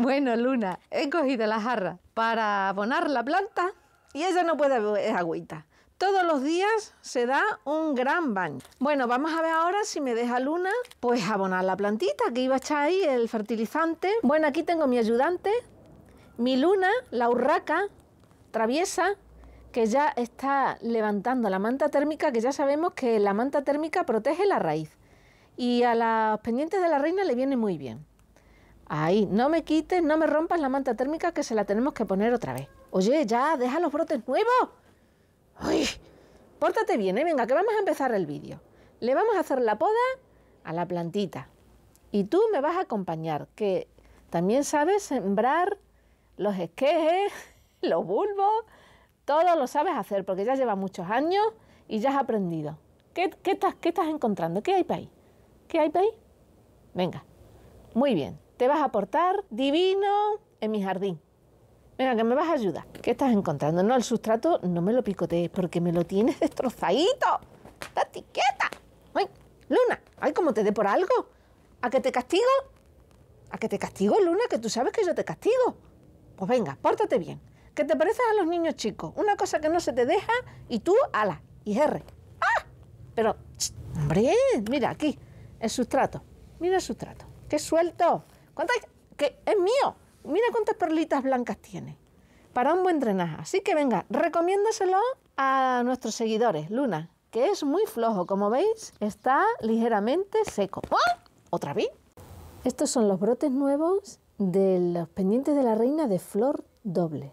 Bueno, Luna, he cogido la jarra para abonar la planta y ella no puede beber agüita. Todos los días se da un gran baño. Bueno, vamos a ver ahora si me deja Luna, pues abonar la plantita que iba a echar ahí, el fertilizante. Bueno, aquí tengo mi ayudante, mi Luna, la urraca, traviesa, que ya está levantando la manta térmica, que ya sabemos que la manta térmica protege la raíz. Y a las pendientes de la reina le viene muy bien. Ahí, no me quites, no me rompas la manta térmica que se la tenemos que poner otra vez. Oye, ya, deja los brotes nuevos. pórtate bien, ¿eh? venga, que vamos a empezar el vídeo. Le vamos a hacer la poda a la plantita. Y tú me vas a acompañar, que también sabes sembrar los esquejes, los bulbos, todo lo sabes hacer, porque ya lleva muchos años y ya has aprendido. ¿Qué, estás, qué estás encontrando? ¿Qué hay para ahí? ¿Qué hay para ahí? Venga, muy bien vas a aportar? Divino en mi jardín. Venga, que me vas a ayudar. ¿Qué estás encontrando? No, el sustrato no me lo picotees porque me lo tienes destrozadito. la etiqueta! ¡Ay, Luna! ¡Ay, como te dé por algo! ¿A que te castigo? ¿A que te castigo, Luna? Que tú sabes que yo te castigo. Pues venga, pórtate bien. Que te pareces a los niños chicos. Una cosa que no se te deja y tú, ala, y R. ¡Ah! Pero, ¡hombre! Mira aquí, el sustrato. Mira el sustrato. ¡Qué suelto! ¿Cuántas? Que es mío. Mira cuántas perlitas blancas tiene. Para un buen drenaje. Así que venga, recomiéndaselo a nuestros seguidores, Luna, que es muy flojo. Como veis, está ligeramente seco. ¡Oh! ¿Otra vez? Estos son los brotes nuevos de los pendientes de la reina de flor doble.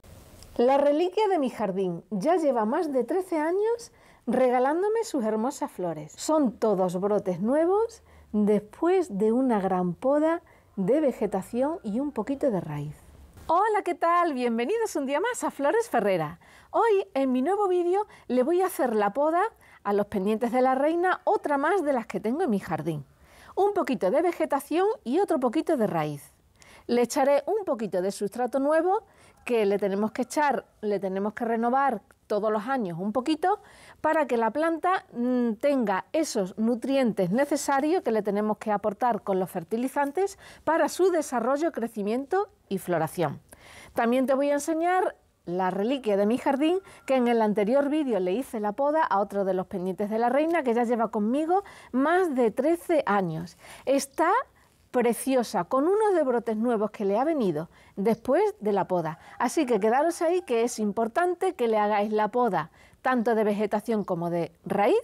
La reliquia de mi jardín ya lleva más de 13 años regalándome sus hermosas flores. Son todos brotes nuevos después de una gran poda de vegetación y un poquito de raíz. Hola, ¿qué tal? Bienvenidos un día más a Flores Ferrera. Hoy en mi nuevo vídeo le voy a hacer la poda a los pendientes de la reina, otra más de las que tengo en mi jardín. Un poquito de vegetación y otro poquito de raíz. Le echaré un poquito de sustrato nuevo que le tenemos que echar, le tenemos que renovar todos los años un poquito para que la planta mm, tenga esos nutrientes necesarios que le tenemos que aportar con los fertilizantes para su desarrollo, crecimiento y floración. También te voy a enseñar la reliquia de mi jardín, que en el anterior vídeo le hice la poda a otro de los pendientes de la reina, que ya lleva conmigo más de 13 años. Está preciosa, con unos de brotes nuevos que le ha venido después de la poda. Así que quedaros ahí que es importante que le hagáis la poda, tanto de vegetación como de raíz,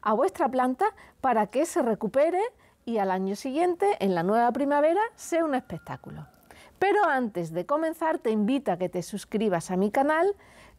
a vuestra planta para que se recupere y al año siguiente, en la nueva primavera, sea un espectáculo. Pero antes de comenzar, te invito a que te suscribas a mi canal,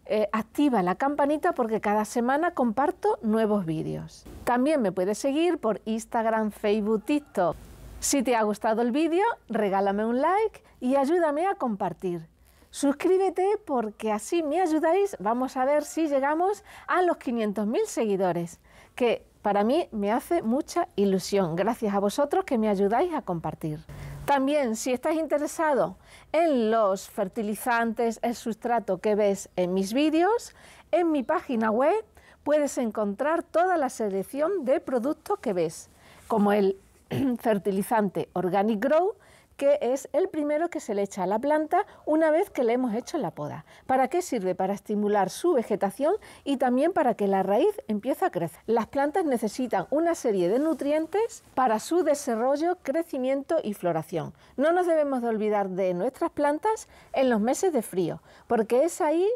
eh, activa la campanita porque cada semana comparto nuevos vídeos. También me puedes seguir por Instagram, Facebook, TikTok. Si te ha gustado el vídeo, regálame un like y ayúdame a compartir. Suscríbete porque así me ayudáis. Vamos a ver si llegamos a los 500.000 seguidores, que para mí me hace mucha ilusión. Gracias a vosotros que me ayudáis a compartir. También, si estás interesado en los fertilizantes, el sustrato que ves en mis vídeos, en mi página web puedes encontrar toda la selección de productos que ves, como el fertilizante Organic Grow, que es el primero que se le echa a la planta una vez que le hemos hecho la poda. ¿Para qué sirve? Para estimular su vegetación y también para que la raíz empiece a crecer. Las plantas necesitan una serie de nutrientes para su desarrollo, crecimiento y floración. No nos debemos de olvidar de nuestras plantas en los meses de frío, porque es ahí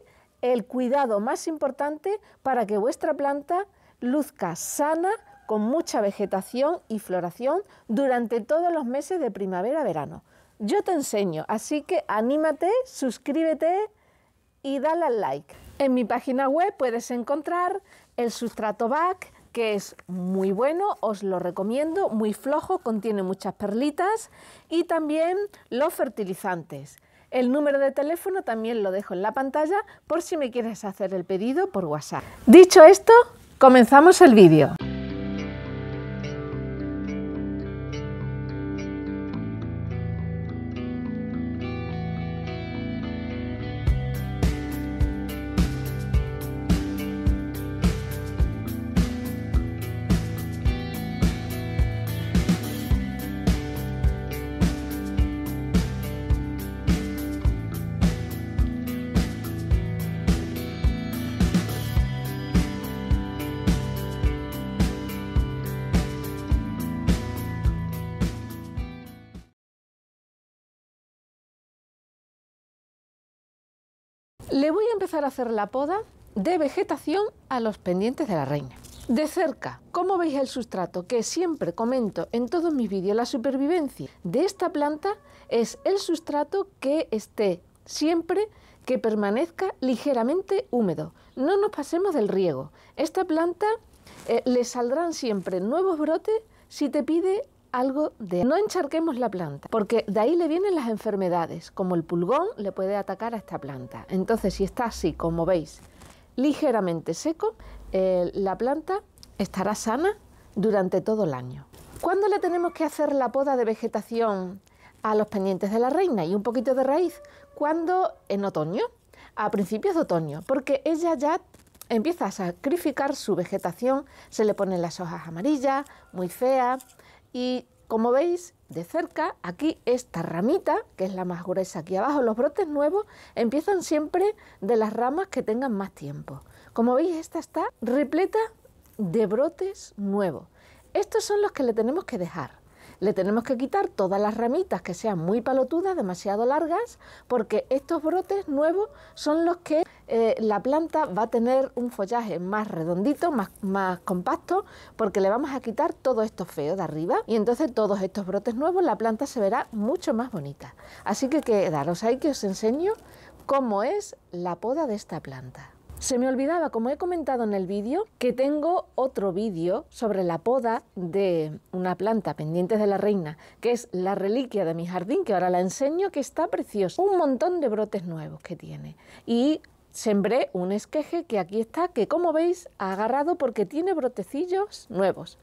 el cuidado más importante para que vuestra planta luzca sana, con mucha vegetación y floración durante todos los meses de primavera-verano. Yo te enseño, así que anímate, suscríbete y dale al like. En mi página web puedes encontrar el sustrato back, que es muy bueno, os lo recomiendo, muy flojo, contiene muchas perlitas y también los fertilizantes. El número de teléfono también lo dejo en la pantalla por si me quieres hacer el pedido por WhatsApp. Dicho esto, comenzamos el vídeo. a hacer la poda de vegetación a los pendientes de la reina. De cerca, como veis el sustrato que siempre comento en todos mis vídeos, la supervivencia de esta planta es el sustrato que esté siempre que permanezca ligeramente húmedo. No nos pasemos del riego. Esta planta eh, le saldrán siempre nuevos brotes si te pide algo de no encharquemos la planta, porque de ahí le vienen las enfermedades, como el pulgón le puede atacar a esta planta. Entonces, si está así, como veis, ligeramente seco, eh, la planta estará sana durante todo el año. ¿Cuándo le tenemos que hacer la poda de vegetación a los pendientes de la reina y un poquito de raíz? Cuando en otoño, a principios de otoño, porque ella ya empieza a sacrificar su vegetación, se le ponen las hojas amarillas, muy feas, y como veis de cerca, aquí esta ramita, que es la más gruesa aquí abajo, los brotes nuevos empiezan siempre de las ramas que tengan más tiempo. Como veis, esta está repleta de brotes nuevos. Estos son los que le tenemos que dejar. Le tenemos que quitar todas las ramitas que sean muy palotudas, demasiado largas, porque estos brotes nuevos son los que eh, la planta va a tener un follaje más redondito, más, más compacto, porque le vamos a quitar todo esto feo de arriba y entonces todos estos brotes nuevos la planta se verá mucho más bonita. Así que quedaros ahí que os enseño cómo es la poda de esta planta. Se me olvidaba, como he comentado en el vídeo, que tengo otro vídeo sobre la poda de una planta, pendiente de la reina, que es la reliquia de mi jardín, que ahora la enseño, que está preciosa. Un montón de brotes nuevos que tiene. Y sembré un esqueje que aquí está, que como veis ha agarrado porque tiene brotecillos nuevos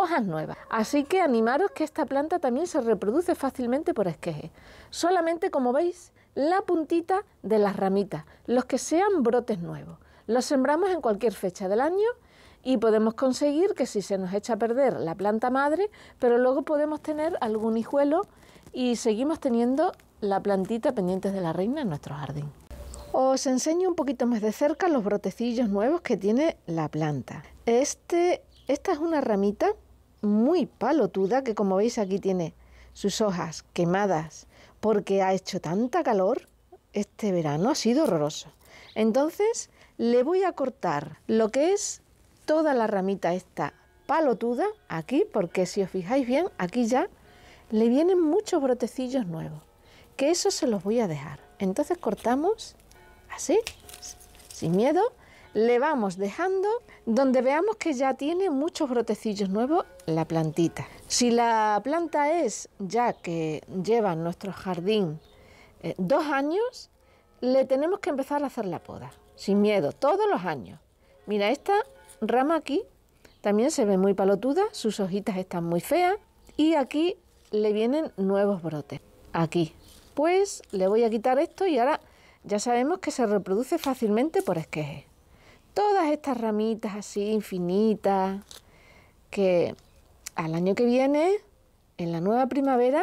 hojas nuevas. Así que animaros que esta planta también se reproduce fácilmente por esqueje. Solamente, como veis, la puntita de las ramitas, los que sean brotes nuevos. Los sembramos en cualquier fecha del año y podemos conseguir que si se nos echa a perder la planta madre, pero luego podemos tener algún hijuelo y seguimos teniendo la plantita pendientes de la reina en nuestro jardín. Os enseño un poquito más de cerca los brotecillos nuevos que tiene la planta. Este, esta es una ramita muy palotuda que como veis aquí tiene sus hojas quemadas porque ha hecho tanta calor, este verano ha sido horroroso. Entonces le voy a cortar lo que es toda la ramita esta palotuda, aquí, porque si os fijáis bien, aquí ya le vienen muchos brotecillos nuevos, que eso se los voy a dejar. Entonces cortamos así, sin miedo, le vamos dejando donde veamos que ya tiene muchos brotecillos nuevos la plantita. Si la planta es, ya que lleva en nuestro jardín eh, dos años, le tenemos que empezar a hacer la poda, sin miedo, todos los años. Mira, esta rama aquí también se ve muy palotuda, sus hojitas están muy feas y aquí le vienen nuevos brotes. Aquí, pues le voy a quitar esto y ahora ya sabemos que se reproduce fácilmente por esqueje. Todas estas ramitas así infinitas que al año que viene, en la nueva primavera,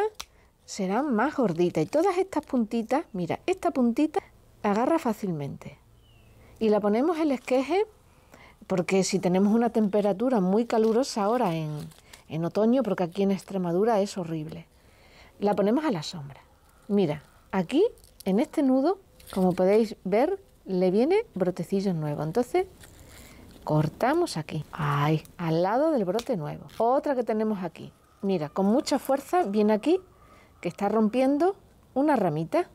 serán más gorditas. Y todas estas puntitas, mira, esta puntita agarra fácilmente. Y la ponemos el esqueje porque si tenemos una temperatura muy calurosa ahora en, en otoño, porque aquí en Extremadura es horrible, la ponemos a la sombra. Mira, aquí, en este nudo, como podéis ver, le viene brotecillo nuevos. Entonces, cortamos aquí, ay al lado del brote nuevo. Otra que tenemos aquí, mira, con mucha fuerza viene aquí, que está rompiendo una ramita.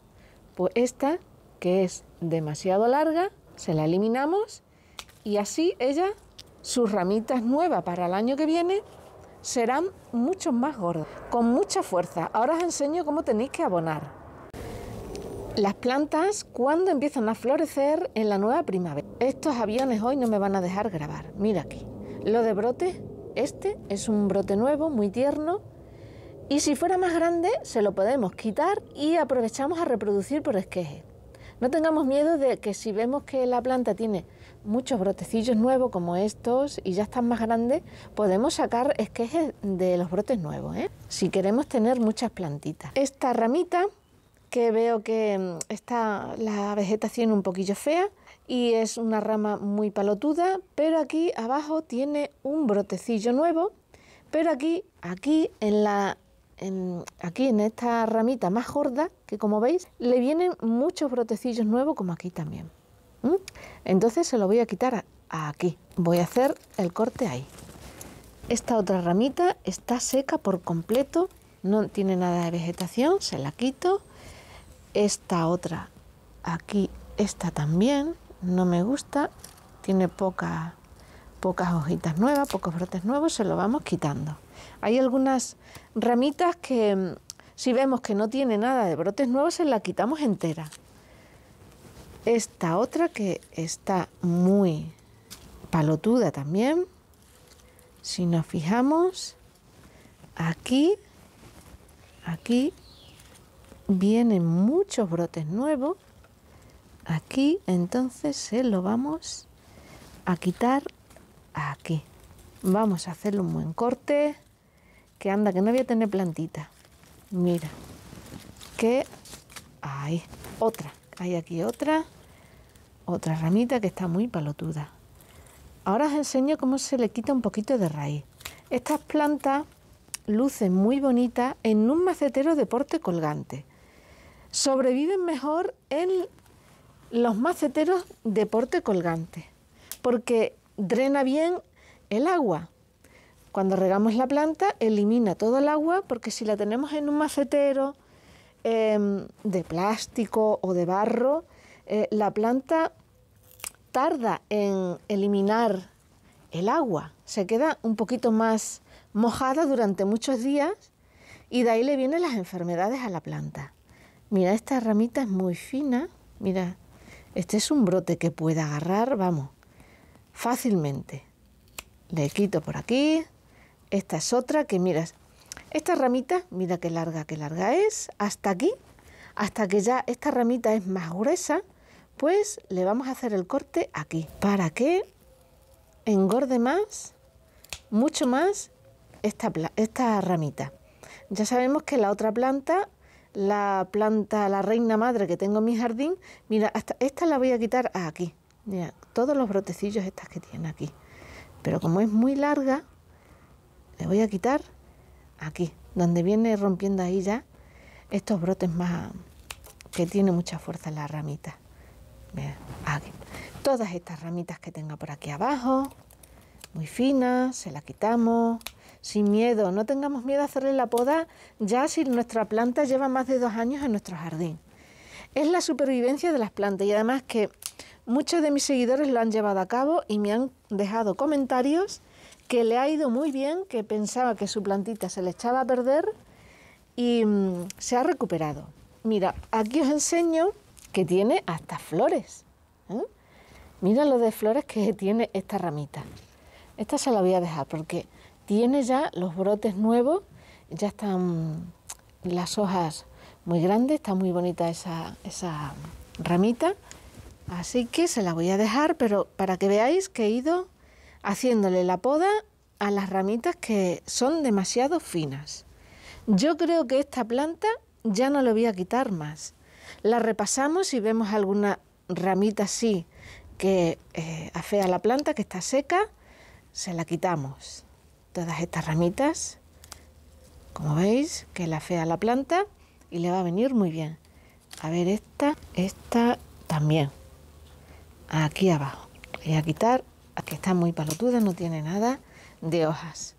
Pues esta, que es demasiado larga, se la eliminamos y así ella, sus ramitas nuevas para el año que viene, serán mucho más gordas, con mucha fuerza. Ahora os enseño cómo tenéis que abonar. Las plantas, cuando empiezan a florecer? En la nueva primavera. Estos aviones hoy no me van a dejar grabar. Mira aquí. Lo de brote, este es un brote nuevo, muy tierno. Y si fuera más grande, se lo podemos quitar y aprovechamos a reproducir por esqueje. No tengamos miedo de que si vemos que la planta tiene muchos brotecillos nuevos como estos y ya están más grandes, podemos sacar esquejes de los brotes nuevos, ¿eh? si queremos tener muchas plantitas. Esta ramita que veo que mm, está la vegetación un poquillo fea y es una rama muy palotuda, pero aquí abajo tiene un brotecillo nuevo, pero aquí, aquí en la aquí en esta ramita más gorda, que como veis, le vienen muchos brotecillos nuevos, como aquí también. Entonces se lo voy a quitar aquí. Voy a hacer el corte ahí. Esta otra ramita está seca por completo, no tiene nada de vegetación, se la quito esta otra aquí, esta también, no me gusta, tiene pocas hojitas nuevas, pocos brotes nuevos, se lo vamos quitando. Hay algunas ramitas que mm, si vemos que no tiene nada de brotes nuevos, se la quitamos entera. Esta otra que está muy palotuda también, si nos fijamos, aquí, aquí vienen muchos brotes nuevos, aquí entonces se lo vamos a quitar aquí. Vamos a hacerle un buen corte, que anda, que no voy a tener plantita. Mira, que hay otra, hay aquí otra, otra ramita que está muy palotuda. Ahora os enseño cómo se le quita un poquito de raíz. Estas plantas lucen muy bonitas en un macetero de porte colgante sobreviven mejor en los maceteros de porte colgante, porque drena bien el agua. Cuando regamos la planta, elimina todo el agua, porque si la tenemos en un macetero em, de plástico o de barro, eh, la planta tarda en eliminar el agua, se queda un poquito más mojada durante muchos días y de ahí le vienen las enfermedades a la planta. Mira, esta ramita es muy fina. Mira, este es un brote que pueda agarrar, vamos, fácilmente. Le quito por aquí. Esta es otra que, miras, esta ramita, mira qué larga, qué larga es, hasta aquí, hasta que ya esta ramita es más gruesa, pues le vamos a hacer el corte aquí, para que engorde más, mucho más, esta, esta ramita. Ya sabemos que la otra planta la planta, la reina madre que tengo en mi jardín, mira, hasta esta la voy a quitar aquí. Mira, todos los brotecillos estas que tiene aquí. Pero como es muy larga, le voy a quitar aquí, donde viene rompiendo ahí ya estos brotes más que tiene mucha fuerza la ramita. Mira, Todas estas ramitas que tenga por aquí abajo, muy finas, se la quitamos sin miedo. No tengamos miedo a hacerle la poda ya si nuestra planta lleva más de dos años en nuestro jardín. Es la supervivencia de las plantas y además que muchos de mis seguidores lo han llevado a cabo y me han dejado comentarios que le ha ido muy bien, que pensaba que su plantita se le echaba a perder y mm, se ha recuperado. Mira, aquí os enseño que tiene hasta flores. ¿eh? Mira lo de flores que tiene esta ramita. Esta se la voy a dejar porque tiene ya los brotes nuevos, ya están las hojas muy grandes, está muy bonita esa, ramita, así que se la voy a dejar, pero para que veáis que he ido haciéndole la poda a las ramitas que son demasiado finas. Yo creo que esta planta ya no la voy a quitar más. La repasamos y vemos alguna ramita así que eh, afea la planta, que está seca, se la quitamos todas estas ramitas, como veis, que la fea la planta y le va a venir muy bien. A ver, esta, esta también. Aquí abajo. voy a quitar, aquí está muy palotuda, no tiene nada de hojas.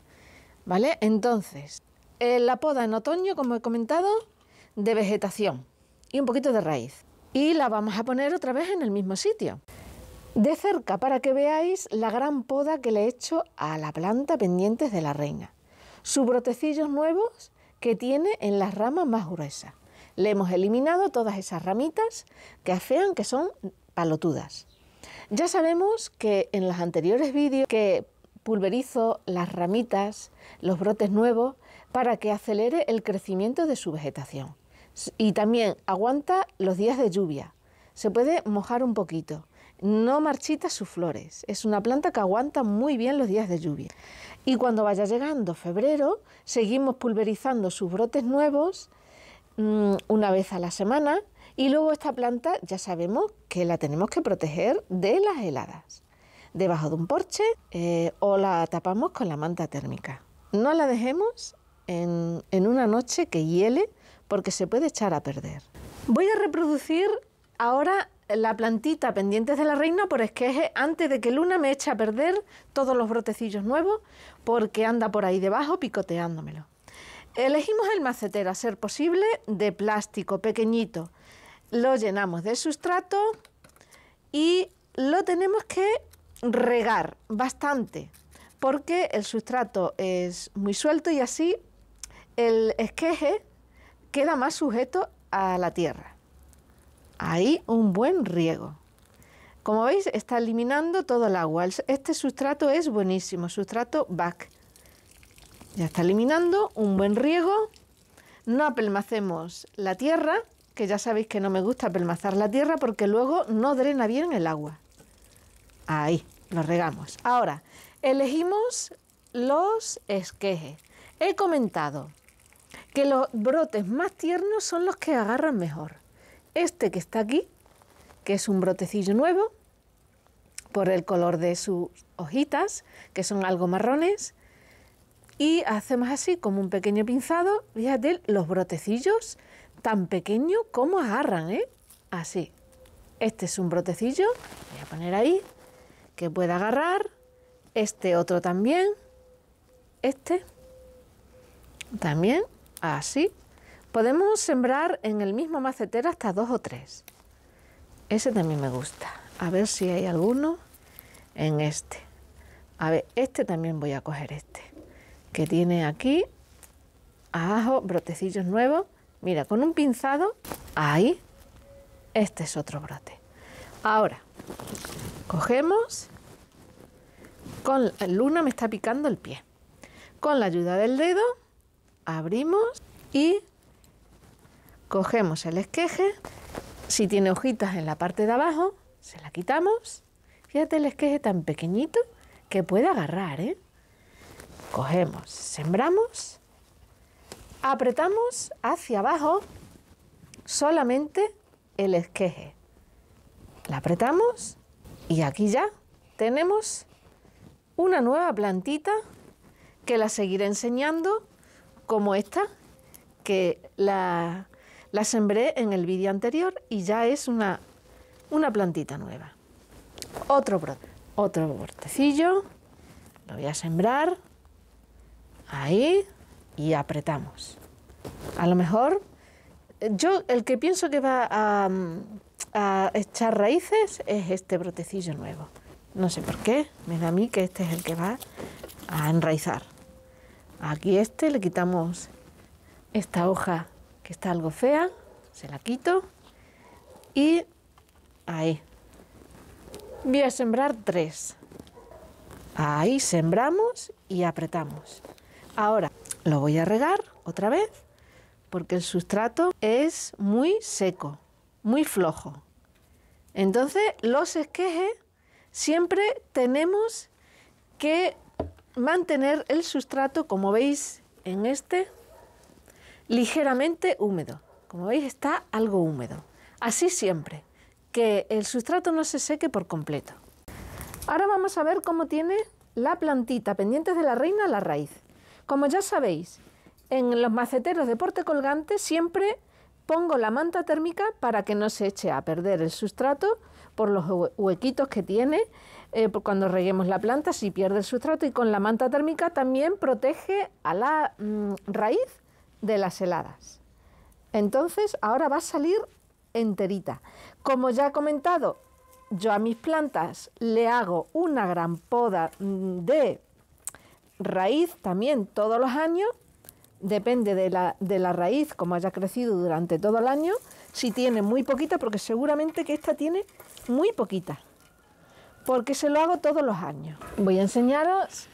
¿Vale? Entonces, eh, la poda en otoño, como he comentado, de vegetación y un poquito de raíz. Y la vamos a poner otra vez en el mismo sitio de cerca para que veáis la gran poda que le he hecho a la planta pendientes de la reina. Sus brotecillos nuevos que tiene en las ramas más gruesas. Le hemos eliminado todas esas ramitas que afean que son palotudas. Ya sabemos que en los anteriores vídeos que pulverizo las ramitas, los brotes nuevos, para que acelere el crecimiento de su vegetación. Y también aguanta los días de lluvia. Se puede mojar un poquito no marchita sus flores. Es una planta que aguanta muy bien los días de lluvia. Y cuando vaya llegando febrero, seguimos pulverizando sus brotes nuevos mm, una vez a la semana y luego esta planta ya sabemos que la tenemos que proteger de las heladas. Debajo de un porche eh, o la tapamos con la manta térmica. No la dejemos en, en una noche que hiele porque se puede echar a perder. Voy a reproducir ahora la plantita pendientes de la reina, por esqueje antes de que Luna me eche a perder todos los brotecillos nuevos, porque anda por ahí debajo picoteándomelo. Elegimos el macetero, a ser posible, de plástico pequeñito. Lo llenamos de sustrato y lo tenemos que regar bastante, porque el sustrato es muy suelto y así el esqueje queda más sujeto a la tierra. Ahí un buen riego. Como veis, está eliminando todo el agua. Este sustrato es buenísimo, sustrato back. Ya está eliminando un buen riego. No apelmacemos la tierra, que ya sabéis que no me gusta apelmazar la tierra porque luego no drena bien el agua. Ahí, lo regamos. Ahora, elegimos los esquejes. He comentado que los brotes más tiernos son los que agarran mejor. Este que está aquí, que es un brotecillo nuevo, por el color de sus hojitas, que son algo marrones, y hacemos así como un pequeño pinzado, fíjate los brotecillos tan pequeños como agarran, ¿eh? Así. Este es un brotecillo, voy a poner ahí, que pueda agarrar, este otro también, este también, así, Podemos sembrar en el mismo macetero hasta dos o tres. Ese también me gusta. A ver si hay alguno en este. A ver, este también voy a coger este. Que tiene aquí ajo, brotecillos nuevos. Mira, con un pinzado, ahí, este es otro brote. Ahora, cogemos, con el luna me está picando el pie. Con la ayuda del dedo, abrimos y Cogemos el esqueje, si tiene hojitas en la parte de abajo, se la quitamos. Fíjate el esqueje tan pequeñito que puede agarrar, ¿eh? Cogemos, sembramos, apretamos hacia abajo solamente el esqueje. La apretamos y aquí ya tenemos una nueva plantita que la seguiré enseñando como esta, que la la sembré en el vídeo anterior y ya es una, plantita nueva. Otro brote, otro lo voy a sembrar, ahí, y apretamos. A lo mejor, yo el que pienso que va a, a echar raíces es este brotecillo nuevo. No sé por qué, me da a mí que este es el que va a enraizar. Aquí este le quitamos esta hoja está algo fea, se la quito y ahí. Voy a sembrar tres. Ahí sembramos y apretamos. Ahora lo voy a regar otra vez porque el sustrato es muy seco, muy flojo. Entonces los esquejes siempre tenemos que mantener el sustrato como veis en este ligeramente húmedo. Como veis está algo húmedo. Así siempre, que el sustrato no se seque por completo. Ahora vamos a ver cómo tiene la plantita pendientes de la reina la raíz. Como ya sabéis, en los maceteros de porte colgante siempre pongo la manta térmica para que no se eche a perder el sustrato por los huequitos que tiene eh, cuando reguemos la planta, si pierde el sustrato y con la manta térmica también protege a la mm, raíz de las heladas. Entonces, ahora va a salir enterita. Como ya he comentado, yo a mis plantas le hago una gran poda mm, de raíz también todos los años. Depende de la, raíz, como haya crecido durante todo el año. Si tiene muy poquita, porque seguramente que esta tiene muy poquita. Porque se lo hago todos los años. Voy a enseñaros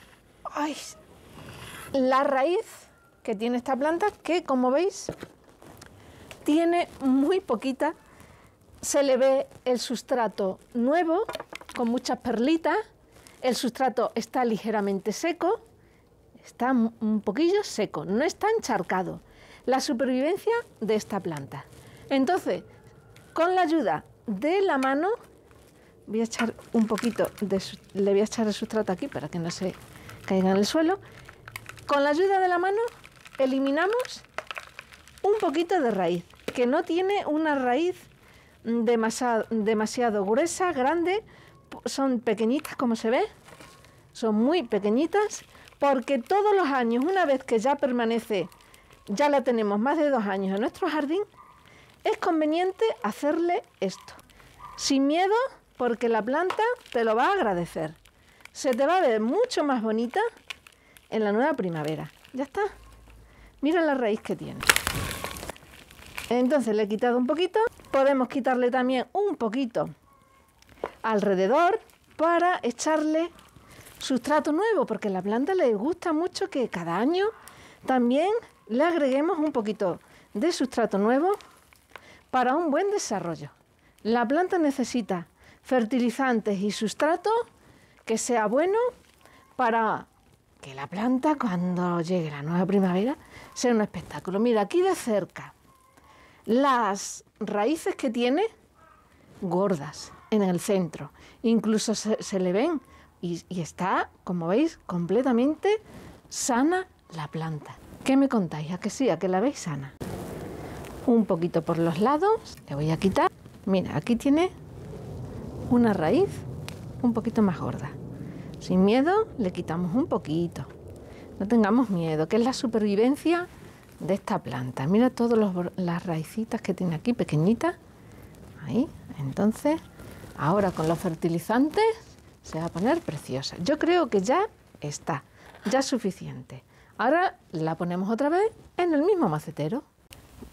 la raíz que tiene esta planta que como veis tiene muy poquita. Se le ve el sustrato nuevo con muchas perlitas. El sustrato está ligeramente seco, está un poquillo seco, no está encharcado. La supervivencia de esta planta. Entonces, con la ayuda de la mano, voy a echar un poquito de, le voy a echar el sustrato aquí para que no se caiga en el suelo. Con la ayuda de la mano eliminamos un poquito de raíz, que no tiene una raíz demasiado, gruesa, grande, son pequeñitas como se ve, son muy pequeñitas, porque todos los años, una vez que ya permanece, ya la tenemos más de dos años en nuestro jardín, es conveniente hacerle esto. Sin miedo, porque la planta te lo va a agradecer. Se te va a ver mucho más bonita en la nueva primavera. Ya está. Mira la raíz que tiene. Entonces le he quitado un poquito. Podemos quitarle también un poquito alrededor para echarle sustrato nuevo, porque a la planta le gusta mucho que cada año también le agreguemos un poquito de sustrato nuevo para un buen desarrollo. La planta necesita fertilizantes y sustrato que sea bueno para que la planta cuando llegue la nueva primavera sea un espectáculo. Mira, aquí de cerca, las raíces que tiene, gordas, en el centro. Incluso se, le ven y, y, está, como veis, completamente sana la planta. ¿Qué me contáis? ¿A que sí? ¿A que la veis sana? Un poquito por los lados, le voy a quitar. Mira, aquí tiene una raíz un poquito más gorda. Sin miedo le quitamos un poquito. No tengamos miedo, que es la supervivencia de esta planta. Mira todas las raicitas que tiene aquí, pequeñitas. Ahí, entonces, ahora con los fertilizantes se va a poner preciosa. Yo creo que ya está, ya es suficiente. Ahora la ponemos otra vez en el mismo macetero.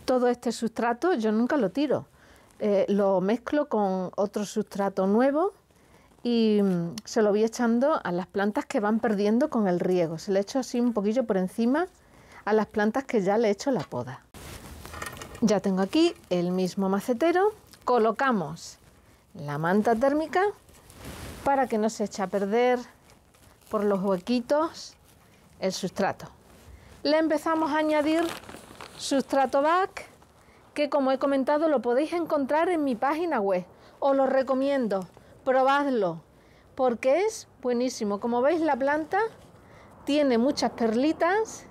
Todo este sustrato yo nunca lo tiro. Eh, lo mezclo con otro sustrato nuevo y mm, se lo voy echando a las plantas que van perdiendo con el riego. Se le echo así un poquillo por encima a las plantas que ya le he hecho la poda. Ya tengo aquí el mismo macetero. Colocamos la manta térmica para que no se eche a perder por los huequitos el sustrato. Le empezamos a añadir sustrato back que como he comentado lo podéis encontrar en mi página web. Os lo recomiendo probadlo porque es buenísimo. Como veis la planta tiene muchas perlitas,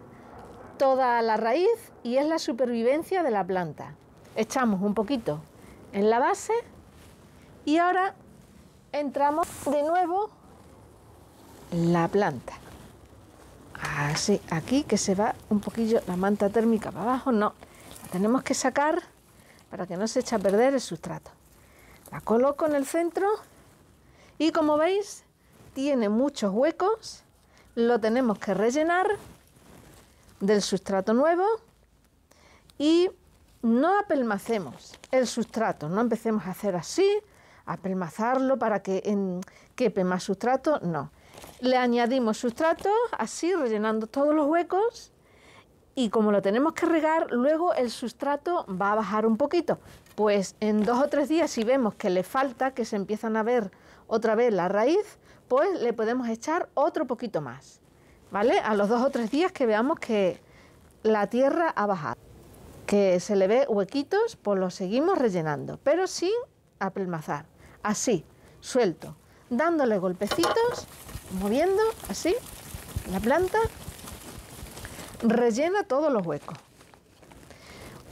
toda la raíz y es la supervivencia de la planta. Echamos un poquito en la base y ahora entramos de nuevo la planta. Así, aquí que se va un poquillo la manta térmica para abajo, no. La tenemos que sacar para que no se eche a perder el sustrato. La coloco en el centro y como veis, tiene muchos huecos. Lo tenemos que rellenar del sustrato nuevo y no apelmacemos el sustrato, no empecemos a hacer así, apelmazarlo para que quepe más sustrato, no. Le añadimos sustrato así, rellenando todos los huecos y como lo tenemos que regar, luego el sustrato va a bajar un poquito. Pues en dos o tres días, si vemos que le falta, que se empiezan a ver otra vez la raíz, pues le podemos echar otro poquito más, ¿vale? A los dos o tres días que veamos que la tierra ha bajado, que se le ve huequitos, pues lo seguimos rellenando, pero sin apelmazar, así, suelto, dándole golpecitos, moviendo así la planta, rellena todos los huecos.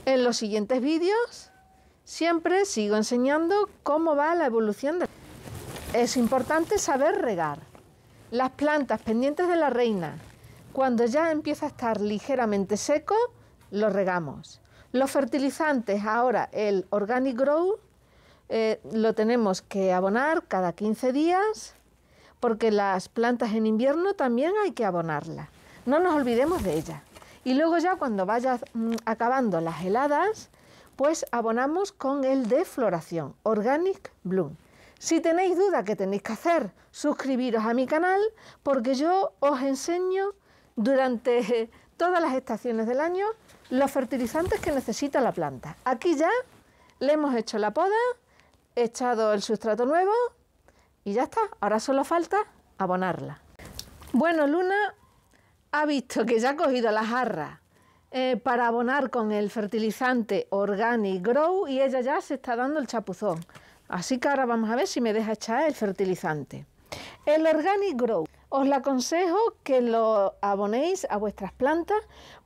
En los siguientes vídeos siempre sigo enseñando cómo va la evolución de es importante saber regar. Las plantas pendientes de la reina, cuando ya empieza a estar ligeramente seco, lo regamos. Los fertilizantes, ahora el Organic Grow, eh, lo tenemos que abonar cada 15 días porque las plantas en invierno también hay que abonarlas. No nos olvidemos de ellas. Y luego ya cuando vaya mm, acabando las heladas, pues abonamos con el de floración, Organic Bloom. Si tenéis duda, que tenéis que hacer? Suscribiros a mi canal porque yo os enseño durante todas las estaciones del año los fertilizantes que necesita la planta. Aquí ya le hemos hecho la poda, echado el sustrato nuevo y ya está. Ahora solo falta abonarla. Bueno, Luna ha visto que ya ha cogido la jarra eh, para abonar con el fertilizante Organic Grow y ella ya se está dando el chapuzón. Así que ahora vamos a ver si me deja echar el fertilizante. El Organic Grow. Os la aconsejo que lo abonéis a vuestras plantas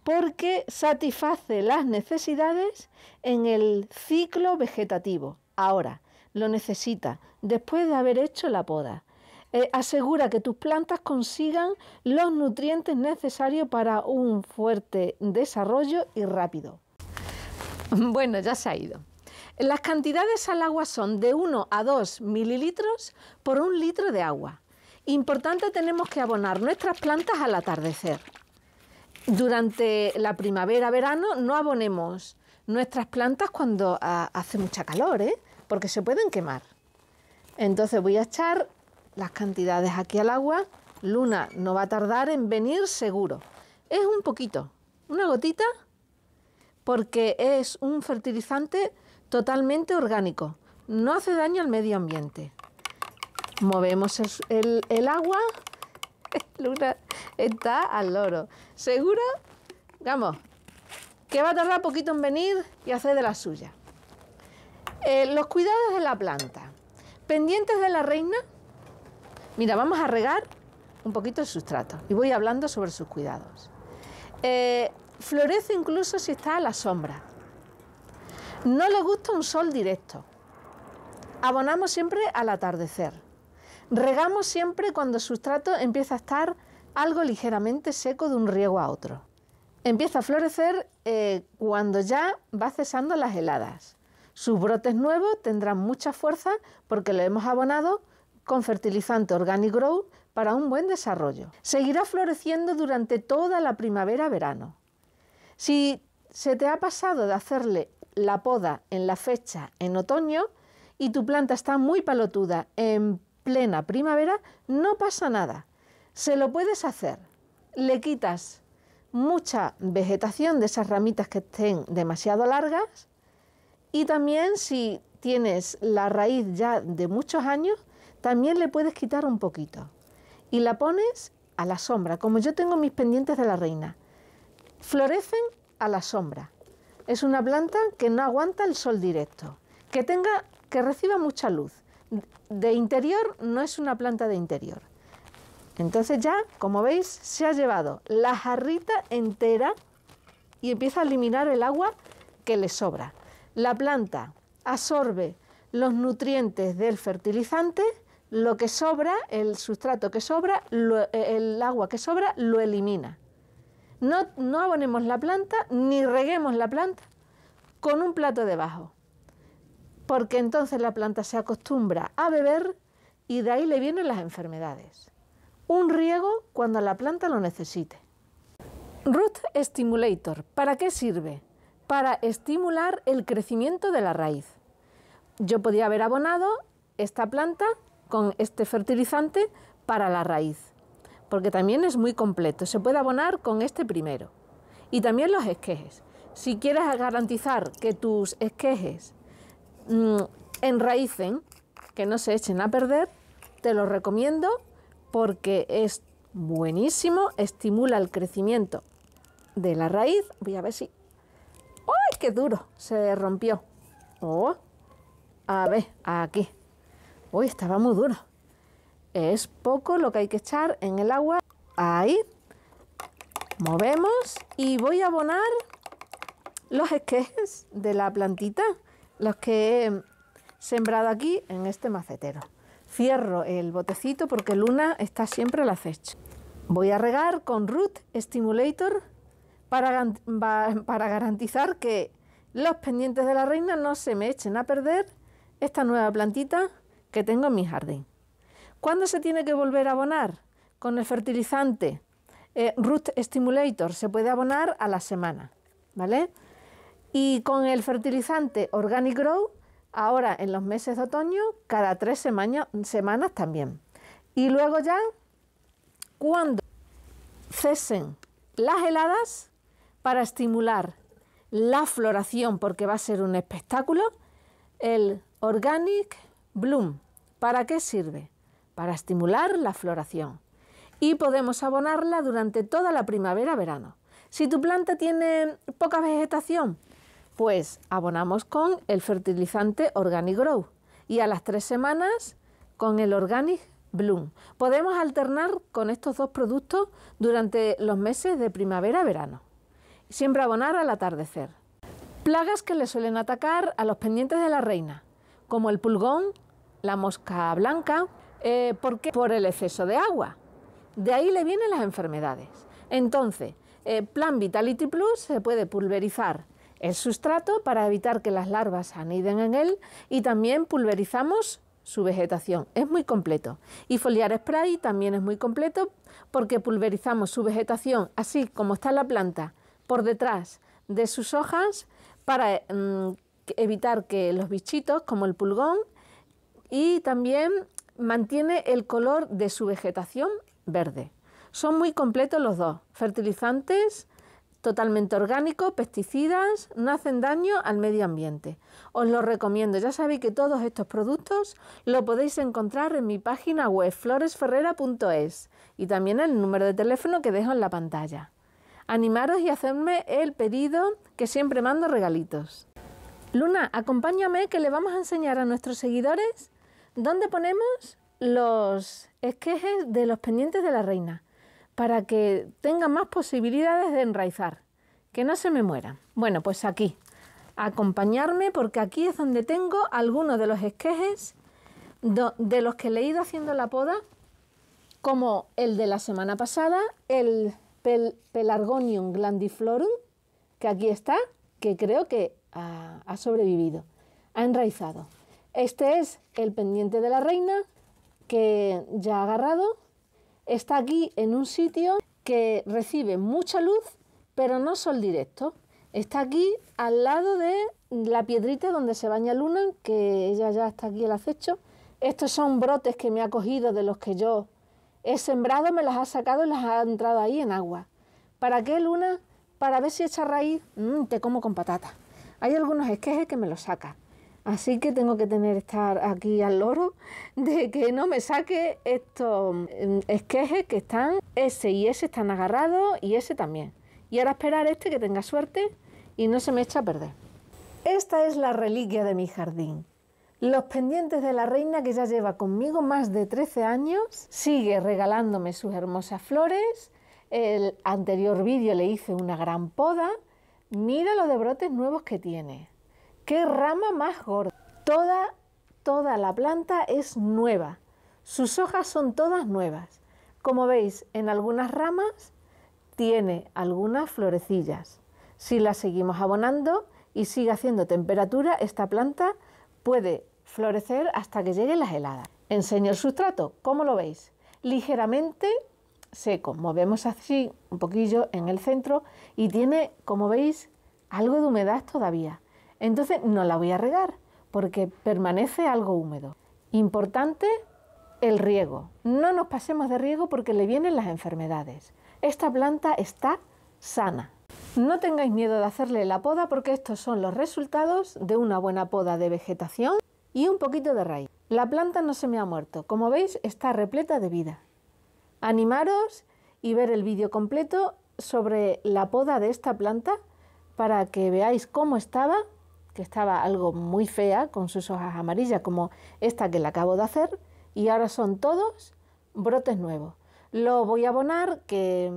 porque satisface las necesidades en el ciclo vegetativo. Ahora, lo necesita después de haber hecho la poda. Eh, asegura que tus plantas consigan los nutrientes necesarios para un fuerte desarrollo y rápido. Bueno, ya se ha ido. Las cantidades al agua son de 1 a 2 mililitros por un litro de agua. Importante tenemos que abonar nuestras plantas al atardecer. Durante la primavera-verano no abonemos nuestras plantas cuando ah, hace mucha calor, ¿eh? porque se pueden quemar. Entonces voy a echar las cantidades aquí al agua. Luna no va a tardar en venir seguro. Es un poquito, una gotita, porque es un fertilizante totalmente orgánico, no hace daño al medio ambiente. Movemos el, agua, Luna está al loro. Seguro, vamos, que va a tardar poquito en venir y hacer de la suya. Eh, los cuidados de la planta. Pendientes de la reina, mira, vamos a regar un poquito el sustrato y voy hablando sobre sus cuidados. Eh, florece incluso si está a la sombra. No le gusta un sol directo. Abonamos siempre al atardecer. Regamos siempre cuando el sustrato empieza a estar algo ligeramente seco de un riego a otro. Empieza a florecer eh, cuando ya va cesando las heladas. Sus brotes nuevos tendrán mucha fuerza porque lo hemos abonado con fertilizante Organic Grow para un buen desarrollo. Seguirá floreciendo durante toda la primavera-verano. Si se te ha pasado de hacerle la poda en la fecha en otoño y tu planta está muy palotuda en plena primavera, no pasa nada. Se lo puedes hacer. Le quitas mucha vegetación de esas ramitas que estén demasiado largas y también si tienes la raíz ya de muchos años, también le puedes quitar un poquito y la pones a la sombra, como yo tengo mis pendientes de la reina. Florecen a la sombra. Es una planta que no aguanta el sol directo, que tenga que reciba mucha luz. De interior no es una planta de interior. Entonces ya, como veis, se ha llevado la jarrita entera y empieza a eliminar el agua que le sobra. La planta absorbe los nutrientes del fertilizante, lo que sobra, el sustrato que sobra, el agua que sobra, lo elimina. No, abonemos la planta ni reguemos la planta con un plato debajo, porque entonces la planta se acostumbra a beber y de ahí le vienen las enfermedades. Un riego cuando la planta lo necesite. Root Stimulator, ¿para qué sirve? Para estimular el crecimiento de la raíz. Yo podía haber abonado esta planta con este fertilizante para la raíz porque también es muy completo. Se puede abonar con este primero. Y también los esquejes. Si quieres garantizar que tus esquejes enraícen, mm, enraicen, que no se echen a perder, te lo recomiendo porque es buenísimo, estimula el crecimiento de la raíz. Voy a ver si... ¡Ay, qué duro! Se rompió. Oh, a ver, aquí. Uy, estaba muy duro. Es poco lo que hay que echar en el agua. Ahí. Movemos y voy a abonar los esquejes de la plantita, los que he sembrado aquí en este macetero. Cierro el botecito porque Luna está siempre al acecho. Voy a regar con Root Stimulator para, para garantizar que los pendientes de la reina no se me echen a perder esta nueva plantita que tengo en mi jardín. ¿Cuándo se tiene que volver a abonar? Con el fertilizante eh, Root Stimulator se puede abonar a la semana, ¿vale? Y con el fertilizante Organic Grow, ahora en los meses de otoño, cada tres semanas también. Y luego ya, cuando cesen las heladas para estimular la floración, porque va a ser un espectáculo, el Organic Bloom. ¿Para qué sirve? para estimular la floración y podemos abonarla durante toda la primavera-verano. Si tu planta tiene poca vegetación, pues abonamos con el fertilizante Organic Grow y a las tres semanas con el Organic Bloom. Podemos alternar con estos dos productos durante los meses de primavera-verano. Siempre abonar al atardecer. Plagas que le suelen atacar a los pendientes de la reina, como el pulgón, la mosca blanca, eh, ¿Por qué? Por el exceso de agua. De ahí le vienen las enfermedades. Entonces, eh, Plan Vitality Plus se puede pulverizar el sustrato para evitar que las larvas aniden en él y también pulverizamos su vegetación. Es muy completo. Y foliar spray también es muy completo porque pulverizamos su vegetación así como está la planta por detrás de sus hojas para mm, evitar que los bichitos como el pulgón y también mantiene el color de su vegetación verde. Son muy completos los dos, fertilizantes totalmente orgánicos, pesticidas, no hacen daño al medio ambiente. Os lo recomiendo, ya sabéis que todos estos productos lo podéis encontrar en mi página web floresferrera.es y también el número de teléfono que dejo en la pantalla. Animaros y hacerme el pedido que siempre mando regalitos. Luna, acompáñame que le vamos a enseñar a nuestros seguidores ¿Dónde ponemos los esquejes de los pendientes de la reina? Para que tenga más posibilidades de enraizar, que no se me mueran. Bueno, pues aquí, acompañarme porque aquí es donde tengo algunos de los esquejes de los que le he ido haciendo la poda, como el de la semana pasada, el Pelargonium glandiflorum, que aquí está, que creo que ha sobrevivido, ha enraizado. Este es el pendiente de la reina que ya ha agarrado. Está aquí en un sitio que recibe mucha luz, pero no sol directo. Está aquí al lado de la piedrita donde se baña Luna, que ella ya está aquí el acecho. Estos son brotes que me ha cogido de los que yo he sembrado, me las ha sacado y las ha entrado ahí en agua. ¿Para qué, Luna? Para ver si echa raíz. Mm, te como con patata. Hay algunos esquejes que me los saca. Así que tengo que tener estar aquí al loro de que no me saque estos em, esquejes que están, ese y ese están agarrados y ese también. Y ahora esperar este que tenga suerte y no se me echa a perder. Esta es la reliquia de mi jardín. Los pendientes de la reina que ya lleva conmigo más de 13 años, sigue regalándome sus hermosas flores. El anterior vídeo le hice una gran poda. Mira los de brotes nuevos que tiene. ¡Qué rama más gorda! Toda, toda la planta es nueva. Sus hojas son todas nuevas. Como veis, en algunas ramas tiene algunas florecillas. Si la seguimos abonando y sigue haciendo temperatura, esta planta puede florecer hasta que lleguen las heladas. Enseño el sustrato, ¿cómo lo veis? Ligeramente seco, movemos así un poquillo en el centro y tiene, como veis, algo de humedad todavía. Entonces no la voy a regar porque permanece algo húmedo. Importante el riego. No nos pasemos de riego porque le vienen las enfermedades. Esta planta está sana. No tengáis miedo de hacerle la poda porque estos son los resultados de una buena poda de vegetación y un poquito de raíz. La planta no se me ha muerto. Como veis, está repleta de vida. Animaros y ver el vídeo completo sobre la poda de esta planta para que veáis cómo estaba que estaba algo muy fea con sus hojas amarillas como esta que la acabo de hacer y ahora son todos brotes nuevos. Lo voy a abonar, que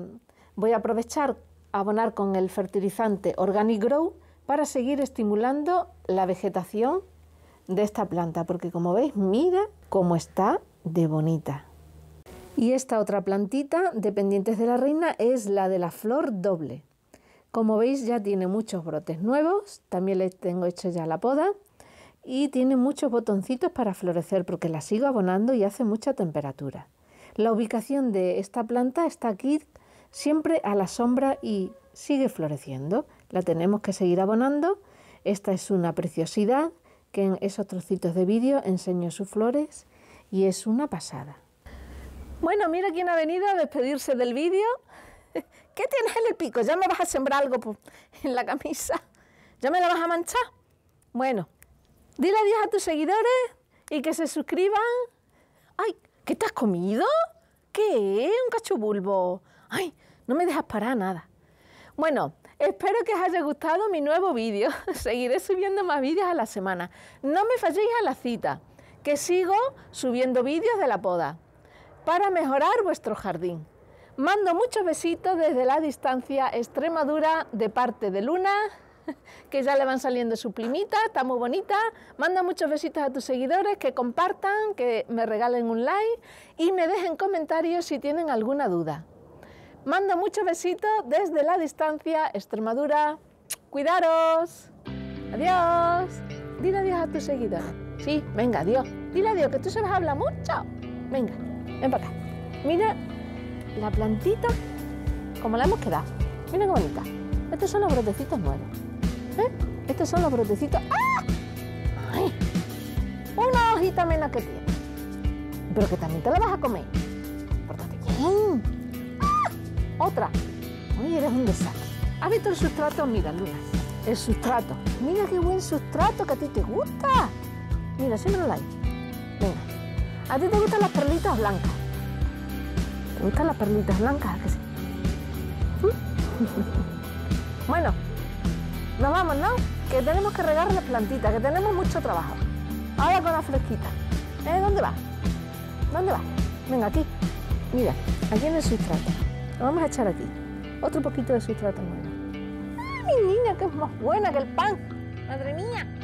voy a aprovechar abonar con el fertilizante Organic Grow para seguir estimulando la vegetación de esta planta, porque como veis, mira cómo está de bonita. Y esta otra plantita de pendientes de la reina es la de la flor doble. Como veis ya tiene muchos brotes nuevos, también le tengo hecho ya la poda y tiene muchos botoncitos para florecer porque la sigo abonando y hace mucha temperatura. La ubicación de esta planta está aquí siempre a la sombra y sigue floreciendo. La tenemos que seguir abonando. Esta es una preciosidad que en esos trocitos de vídeo enseño sus flores y es una pasada. Bueno, mira quién ha venido a despedirse del vídeo. ¿Qué tienes en el pico? ¿Ya me vas a sembrar algo en la camisa? ¿Ya me la vas a manchar? Bueno, dile adiós a tus seguidores y que se suscriban. ¡Ay! ¿Qué te has comido? ¿Qué Un cachubulbo. ¡Ay! No me dejas parar nada. Bueno, espero que os haya gustado mi nuevo vídeo. Seguiré subiendo más vídeos a la semana. No me falléis a la cita, que sigo subiendo vídeos de la poda para mejorar vuestro jardín. Mando muchos besitos desde la distancia Extremadura de parte de Luna, que ya le van saliendo su primita está muy bonita. Manda muchos besitos a tus seguidores, que compartan, que me regalen un like y me dejen comentarios si tienen alguna duda. Mando muchos besitos desde la distancia Extremadura. Cuidaros. Adiós. Dile adiós a tus seguidores. Sí, venga, adiós. Dile adiós, que tú se las habla mucho. Venga, ven para acá. Mira la plantita como la hemos quedado. Mira qué bonita. Estos son los brotecitos nuevos. ¿Eh? Estos son los brotecitos. ¡Ah! Una hojita menos que tiene. Pero que también te la vas a comer. Pórtate bien. ¡Ah! Otra. Oye, eres un desastre. ¿Has visto el sustrato? Mira, Luna. El sustrato. Mira qué buen sustrato que a ti te gusta. Mira, siempre lo hay. Venga. A ti te gustan las perlitas blancas. Me gustan las perlitas blancas, que sí? bueno, nos vamos, ¿no? Que tenemos que regar las plantitas, que tenemos mucho trabajo. Ahora con la fresquita. ¿Eh? ¿Dónde va? ¿Dónde va? Venga, aquí. Mira, aquí en el sustrato. Lo vamos a echar aquí. Otro poquito de sustrato nuevo. ¡Ay, ¡Ah, mi niña, que es más buena que el pan! ¡Madre mía!